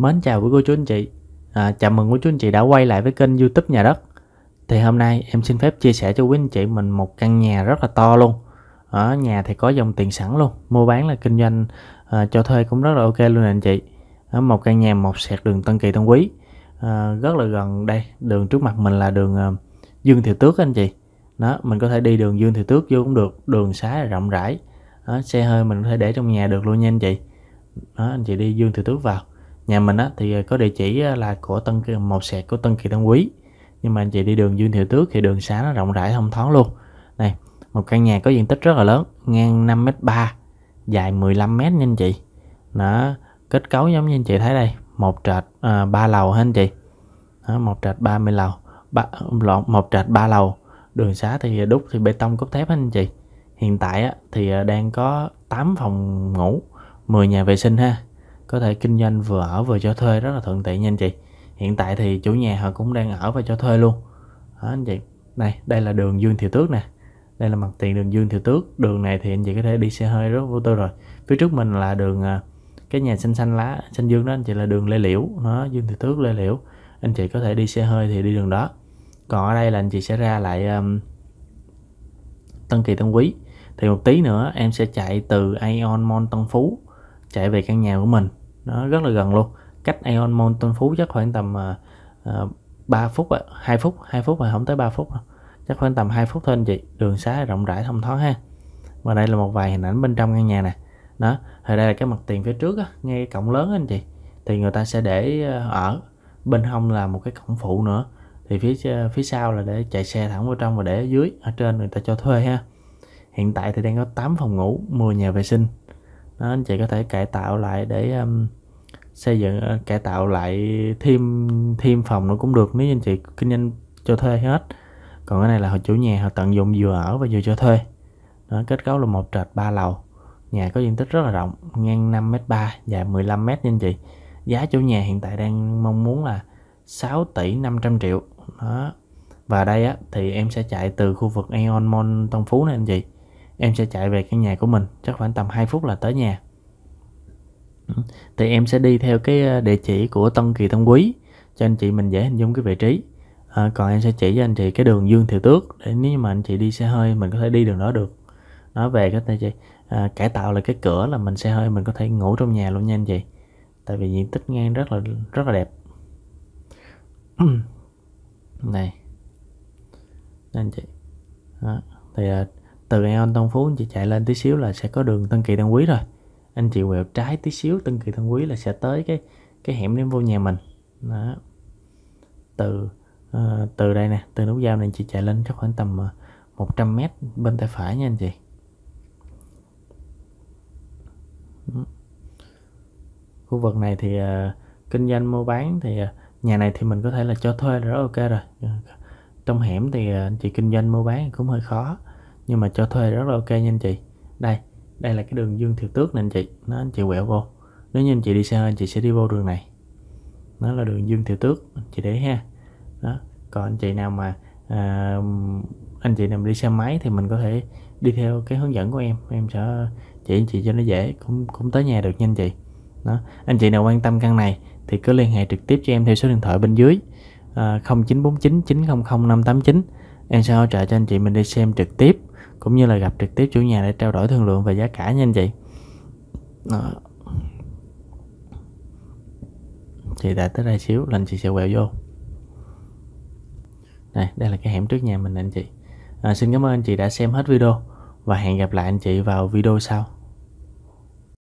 Mến chào quý cô chú anh chị à, Chào mừng quý chú anh chị đã quay lại với kênh youtube nhà đất Thì hôm nay em xin phép chia sẻ cho quý anh chị mình một căn nhà rất là to luôn Ở nhà thì có dòng tiền sẵn luôn Mua bán là kinh doanh à, cho thuê cũng rất là ok luôn anh chị Ở Một căn nhà một sẹt đường Tân Kỳ Tân Quý à, Rất là gần đây Đường trước mặt mình là đường uh, Dương Thiều Tước anh chị đó, mình có thể đi đường Dương Thiều Tước vô cũng được Đường xá rộng rãi đó, Xe hơi mình có thể để trong nhà được luôn nha anh chị đó, Anh chị đi Dương Thiều Tước vào nhà mình á, thì ờ, có địa chỉ ờ, là của tân một sẹt của tân kỳ tân quý nhưng mà anh chị đi đường dương thiệu tước thì đường xá nó rộng rãi thông thoáng luôn này một căn nhà có diện tích rất là lớn ngang 5 m 3 dài 15 m nha anh chị nó kết cấu giống như anh chị thấy đây một trệt à, lầu ha anh chị đó, một trệt 30 lầu ba, một trệt ba lầu đường xá thì đúc thì bê tông cốt thép ha anh chị hiện tại á thì đang có 8 phòng ngủ 10 nhà vệ sinh ha có thể kinh doanh vừa ở vừa cho thuê rất là thuận tiện nha anh chị hiện tại thì chủ nhà họ cũng đang ở và cho thuê luôn đó anh chị này đây là đường Dương Thiều Tước nè đây là mặt tiền đường Dương Thiều Tước đường này thì anh chị có thể đi xe hơi rất vô tư rồi phía trước mình là đường à, cái nhà xanh xanh lá xanh dương đó anh chị là đường Lê Liễu nó Dương Thiều Tước Lê Liễu anh chị có thể đi xe hơi thì đi đường đó còn ở đây là anh chị sẽ ra lại um, Tân Kỳ Tân Quý thì một tí nữa em sẽ chạy từ Aeon mon Tân Phú chạy về căn nhà của mình nó rất là gần luôn cách Ion Mall Tân Phú chắc khoảng tầm uh, à, 3 à, phút à, 2 phút 2 phút mà không tới 3 phút đâu. chắc khoảng tầm 2 phút thôi anh chị đường xá rộng rãi thông thoáng ha và đây là một vài hình ảnh bên trong căn nhà nè đó thì đây là cái mặt tiền phía trước á, ngay cổng lớn anh chị thì người ta sẽ để à, ở bên hông là một cái cổng phụ nữa thì phía phía sau là để chạy xe thẳng vào trong và để ở dưới ở trên người ta cho thuê ha hiện tại thì đang có 8 phòng ngủ 10 nhà vệ sinh đó, anh chị có thể cải tạo lại để um, xây dựng ờ, cải tạo lại thêm thêm phòng nó cũng được nếu anh chị kinh doanh cho thuê hết còn cái này là họ chủ nhà họ tận dụng vừa ở và vừa cho thuê đó, kết cấu là một trệt ba lầu nhà có diện tích rất là rộng ngang 5 m 3 dài 15 m nha anh chị giá chủ nhà hiện tại đang mong muốn là 6 tỷ 500 triệu đó và đây á, thì em sẽ chạy từ khu vực Aeon Mall Tân Phú này anh chị em sẽ chạy về căn nhà của mình chắc khoảng tầm 2 phút là tới nhà thì em sẽ đi theo cái ờ, địa chỉ của Tân Kỳ Tân Quý cho anh chị mình dễ hình dung cái vị trí à, còn em sẽ chỉ cho anh chị cái đường Dương Thiều Tước để nếu mà anh chị đi xe hơi mình có thể đi đường đó được nói về cái tay chị à, cải tạo là cái cửa là mình xe hơi mình có thể ngủ trong nhà luôn nha anh chị tại vì diện tích ngang rất là rất là đẹp này Nên anh chị đó. thì à, từ Aeon Tân Phú anh chị chạy lên tí xíu là sẽ có đường Tân Kỳ Tân Quý rồi anh chị quẹo trái tí xíu tân kỳ thân quý là sẽ tới cái cái hẻm đến vô nhà mình đó từ uh, từ đây nè từ nút giao này chị chạy lên chắc khoảng tầm uh, ờ, 100 mét bên tay phải nha anh chị khu vực này thì uh, kinh doanh mua bán thì uh, nhà này thì mình có thể là cho thuê là rất ok rồi trong hẻm thì anh chị kinh doanh mua bán cũng hơi khó nhưng mà cho thuê rất là ok nha anh chị đây đây là cái đường Dương Thiệu Tước nè anh chị nó anh chị quẹo vô nếu như anh chị đi xe anh chị sẽ đi vô đường này nó là đường Dương Thiệu Tước anh chị để ha đó còn anh chị nào mà à, anh chị nào mà đi xe máy thì mình có thể đi theo cái hướng dẫn của em em sẽ chỉ anh chị cho nó dễ cũng cũng tới nhà được nha anh chị đó anh chị nào quan tâm căn này thì cứ liên hệ trực tiếp cho em theo số điện thoại bên dưới à, 0949 900 589 Em sẽ hỗ trợ cho anh chị mình đi xem trực tiếp cũng như là gặp trực tiếp chủ nhà để trao đổi thương lượng về giá cả nha anh chị. Đó. Chị đã tới đây xíu là anh chị sẽ quẹo vô. Này, đây là cái hẻm trước nhà mình anh chị. À, xin cảm ơn anh chị đã xem hết video và hẹn gặp lại anh chị vào video sau.